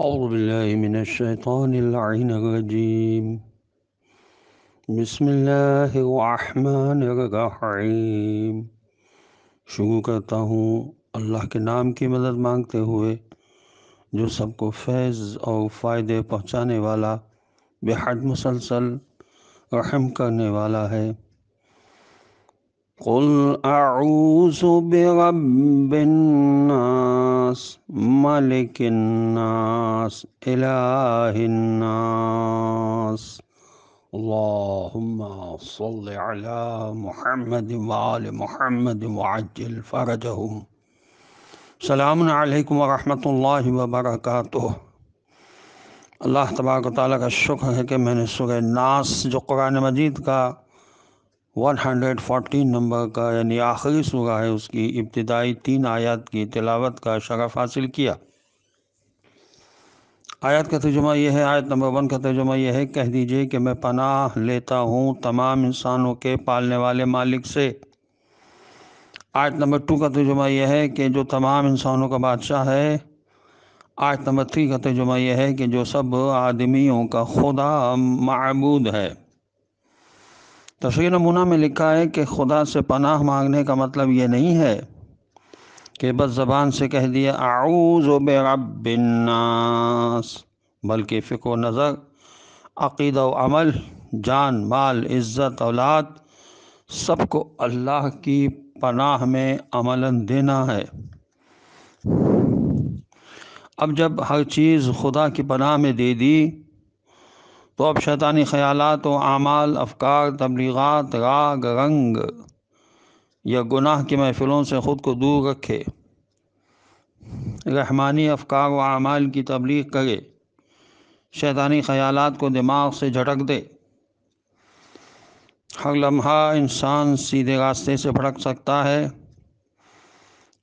أعوذ بالله من الشيطان اللعين الرجيم بسم اللہ الرحمن الرحیم شروع کرتا ہوں اللہ کے نام کی مدد مانگتے ہوئے جو سب کو فیض اور فائدے پہنچانے والا بے حد مسلسل رحم کرنے والا ہے قل اعوذ قلآ الناس ملک صل على محمد محمد وعجل فرجهم السلام علیکم ورحمۃ اللہ وبرکاتہ اللہ تبارک و تعالیٰ کا شکر ہے کہ میں نے سورہ ناس جو قرآن مجید کا ون ہنڈریڈ فورٹین نمبر کا یعنی آخری سورہ ہے اس کی ابتدائی تین آیات کی تلاوت کا شرف حاصل کیا آیات کا ترجمہ یہ ہے آیت نمبر ون کا ترجمہ یہ ہے کہہ دیجئے کہ میں پناہ لیتا ہوں تمام انسانوں کے پالنے والے مالک سے آیت نمبر ٹو کا ترجمہ یہ ہے کہ جو تمام انسانوں کا بادشاہ ہے آیت نمبر تھری کا ترجمہ یہ ہے کہ جو سب آدمیوں کا خدا معبود ہے تشریح نمونہ میں لکھا ہے کہ خدا سے پناہ مانگنے کا مطلب یہ نہیں ہے کہ بس زبان سے کہہ دیا اعوذ برب الناس بلکہ فکر و نظر عقید و عمل جان مال عزت اولاد سب کو اللہ کی پناہ میں عملاً دینا ہے اب جب ہر چیز خدا کی پناہ میں دے دی تو اب شیطانی خیالات و اعمال افکار تبلیغات راگ رنگ یا گناہ کی محفلوں سے خود کو دور رکھے رحمانی افکار و اعمال کی تبلیغ کرے شیطانی خیالات کو دماغ سے جھٹک دے ہر لمحہ انسان سیدھے راستے سے بھڑک سکتا ہے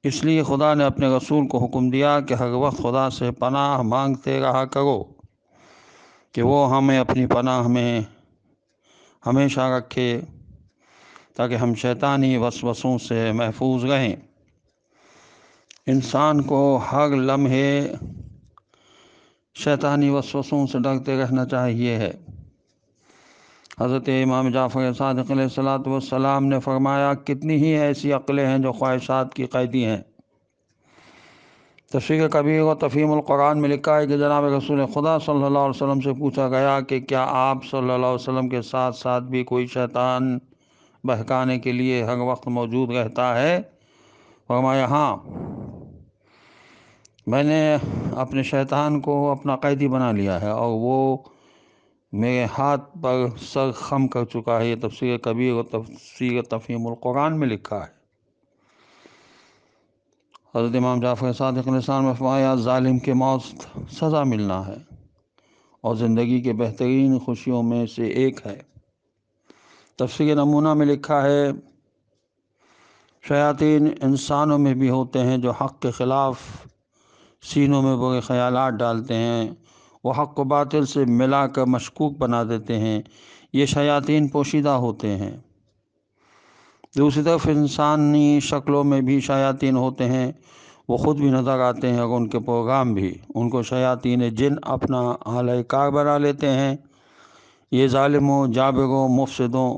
اس لیے خدا نے اپنے رسول کو حکم دیا کہ ہر وقت خدا سے پناہ مانگتے رہا کرو کہ وہ ہمیں اپنی پناہ میں ہمیشہ رکھے تاکہ ہم شیطانی وسوسوں سے محفوظ رہیں انسان کو ہر لمحے شیطانی وسوسوں سے ڈرتے رہنا چاہیے ہے حضرت امام جعفر صادق علیہ السلط والسلام السلام نے فرمایا کتنی ہی ایسی عقلیں ہیں جو خواہشات کی قیدی ہیں تشریح کبیر و تفیم القرآن میں لکھا ہے کہ جناب رسول خدا صلی اللہ علیہ وسلم سے پوچھا گیا کہ کیا آپ صلی اللہ علیہ وسلم کے ساتھ ساتھ بھی کوئی شیطان بہکانے کے لیے ہر وقت موجود رہتا ہے فرمایا ہاں میں نے اپنے شیطان کو اپنا قیدی بنا لیا ہے اور وہ میرے ہاتھ پر سر خم کر چکا ہے یہ تفسیر کبیر و تفسیر تفہیم تفیم القرآن میں لکھا ہے حضرت امام جعفر صادق علیہ السلام میں فرمایا ظالم کے موت سزا ملنا ہے اور زندگی کے بہترین خوشیوں میں سے ایک ہے تفسیر نمونہ میں لکھا ہے شیاطین انسانوں میں بھی ہوتے ہیں جو حق کے خلاف سینوں میں برے خیالات ڈالتے ہیں وہ حق و باطل سے ملا کر مشکوک بنا دیتے ہیں یہ شیاطین پوشیدہ ہوتے ہیں دوسری طرف انسانی شکلوں میں بھی شیاطین ہوتے ہیں وہ خود بھی نظر آتے ہیں اگر ان کے پروگرام بھی ان کو شیاطین جن اپنا اعلی کار بنا لیتے ہیں یہ ظالموں جابروں مفسدوں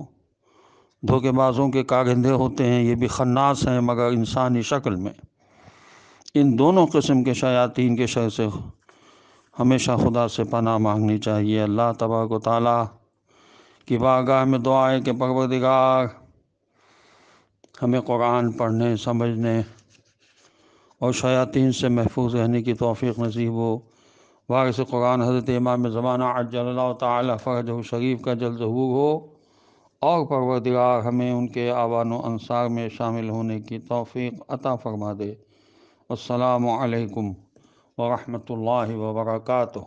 دھوکے بازوں کے کارندے ہوتے ہیں یہ بھی خناس ہیں مگر انسانی شکل میں ان دونوں قسم کے شیاطین کے شر سے ہمیشہ خدا سے پناہ مانگنی چاہیے اللہ تبارک و تعالیٰ کی باگاہ میں دعائیں کہ پروردگار ہمیں قرآن پڑھنے سمجھنے اور شیاطین سے محفوظ رہنے کی توفیق نصیب ہو وارث سے قرآن حضرت امام زمانہ اجل اللہ تعالیٰ و شریف کا جل ظہور ہو اور پروردگار ہمیں ان کے آوان و انصار میں شامل ہونے کی توفیق عطا فرما دے السلام علیکم ورحمۃ اللہ وبرکاتہ